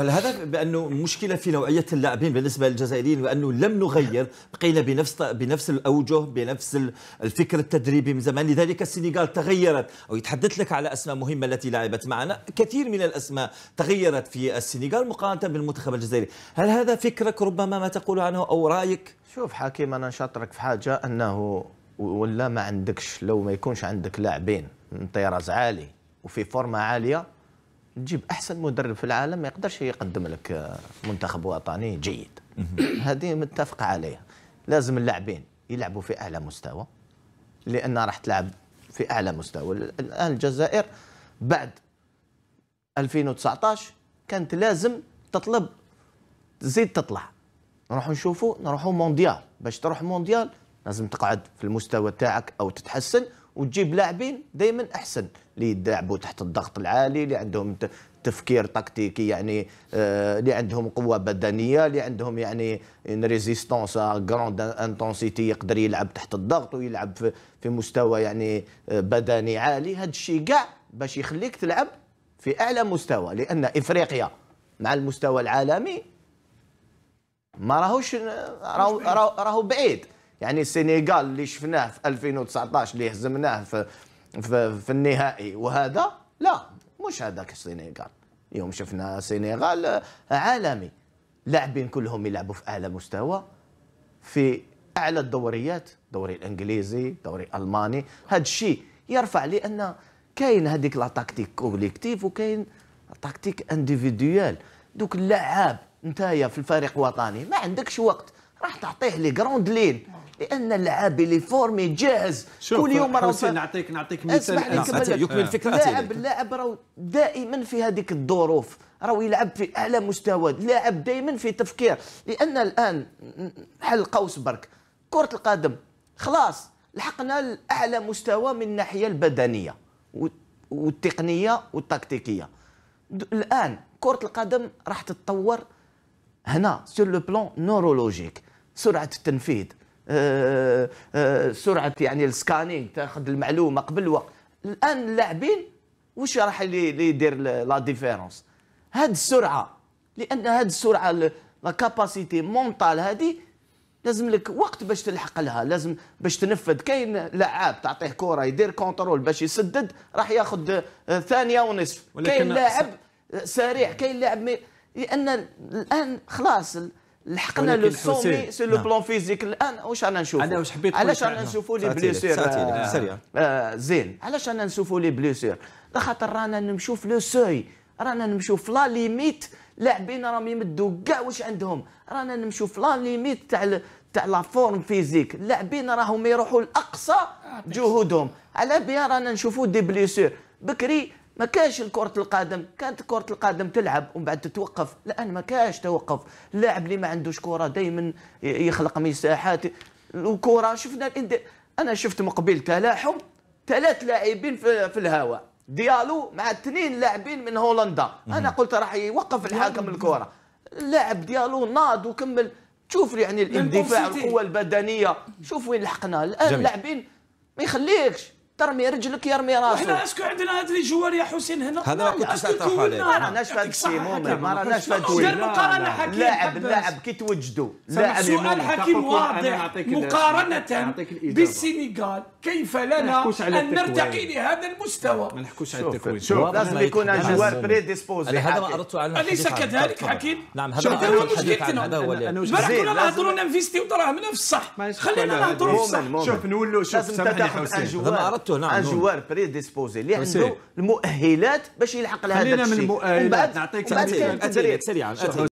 هذا بانه مشكله في نوعيه اللاعبين بالنسبه للجزائريين وانه لم نغير بقينا بنفس بنفس الاوجه بنفس الفكر التدريبي من زمان لذلك السنغال تغيرت او يتحدث لك على اسماء مهمه التي لعبت معنا كثير من الاسماء تغيرت في السنغال مقارنه بالمنتخب الجزائري هل هذا فكرك ربما ما تقول عنه او رايك شوف حكيم انا نشاطرك في حاجه انه ولا ما عندكش لو ما يكونش عندك لاعبين من طراز عالي وفي فورمه عاليه تجيب احسن مدرب في العالم ما يقدرش يقدم لك منتخب وطني جيد هذه متفق عليها لازم اللاعبين يلعبوا في اعلى مستوى لان راح تلعب في اعلى مستوى الان الجزائر بعد 2019 كانت لازم تطلب تزيد تطلع نروحوا نشوفوا نروحوا مونديال باش تروح مونديال لازم تقعد في المستوى تاعك او تتحسن وتجيب لاعبين دائما احسن اللي يلعبوا تحت الضغط العالي اللي عندهم تفكير تكتيكي يعني آه اللي عندهم قوه بدنيه اللي عندهم يعني ريزيستونس غروند انتونسيتي يقدر يلعب تحت الضغط ويلعب في, في مستوى يعني آه بدني عالي هذا الشيء كاع باش يخليك تلعب في اعلى مستوى لان افريقيا مع المستوى العالمي ما راهوش آه، راهو راهو بعيد يعني السنغال اللي شفناه في 2019 اللي هزمناه في, في, في النهائي وهذا لا مش هذاك السنغال يوم شفنا سنغال عالمي لاعبين كلهم يلعبوا في اعلى مستوى في اعلى الدوريات دوري الانجليزي دوري الالماني هذا الشيء يرفع لان كاين هذيك لا تاكتيك كوليكتيف وكاين تاكتيك انديفيديوال دوك اللعاب نتايا في الفريق الوطني ما عندكش وقت راح تعطيه لي جروند لين لان اللاعب اللي فورمي جاهز كل يوم راه نعطيك نعطيك مثال اسمح يكمل الفكره اللاعب اللاعب راه دائما في هذيك الظروف راهو يلعب في اعلى مستوى اللاعب دائما في تفكير لان الان حل قوس برك كره القدم خلاص لحقنا لاعلى مستوى من الناحيه البدنيه والتقنيه والتكتيكيه الان كره القدم راح تتطور هنا سور لو بلون نورولوجيك سرعه التنفيذ آه، آه، سرعه يعني السكانينغ تاخذ المعلومه قبل الوقت الان اللاعبين واش راح اللي يدير لا ديفيرونس هاد السرعه لان هاد السرعه لا كاباسيتي مونطال هذه لازم لك وقت باش تلحق لها لازم باش تنفذ كاين لاعب تعطيه كره يدير كونترول باش يسدد راح ياخذ آه، ثانيه ونصف كاين لاعب سريع كاين لاعب لان الان خلاص لحقنا لو سومي سي لو نعم. بلون فيزيك الان واش رانا نشوف انا واش حبيت علاش رانا نشوفوا لي بليسير آه، آه، زين علاش رانا نشوفوا لي بليسير لخاطر رانا نشوف في لو سوي رانا نمشوا في لا ليميت لاعبين راهم يمدوا كاع واش عندهم رانا نمشوا في لا ليميت تاع تاع لا فورم فيزيك اللاعبين راهم يروحوا لاقصى جهودهم على بها رانا نشوفوا دي بليسير بكري ما كانش كرة القدم كانت كرة القدم تلعب ومن بعد تتوقف الآن ما كانش توقف اللاعب اللي ما عندوش كرة دائما يخلق مساحات الكرة شفنا الاند... أنا شفت مقبل تلاحم ثلاث لاعبين في, في الهواء ديالو مع اثنين لاعبين من هولندا أنا قلت راح يوقف الحاكم الكرة اللاعب ديالو ناض وكمل شوف يعني الاندفاع القوة البدنية شوف وين لحقنا الآن اللاعبين ما يخليكش ترمي رجلك يرمي راسه احنا اسكو عندنا هاد لي جوار يا حسين هنا هذا كنت سأطرح عليه ما راناش في هذا الشيء ما راناش في هذا الشيء مقارنه حكيم لاعب لاعب كي توجدوا لاعب سؤال حكيم واضح مقارنه بالسينغال كيف لنا ان نرتقي لهذا المستوى ما نحكوش على التكوين شوف لازم يكون ان جوار بريديسبوزي هذا ما اردت على اليس كذلك حكيم نعم هذا هو مشكلتنا هذا هو بالك كنا نهضروا ننفيستيو دراهمنا في الصح خلينا نهضروا في الصح شوف نولوا شوف لازم تتاخذ الجوار اخذته نعم ان جوار بريديسبوزي اللي عنده المؤهلات باش يلحق لهذا الشيء خلينا من المؤهلات نعطيك تعليق تسريعا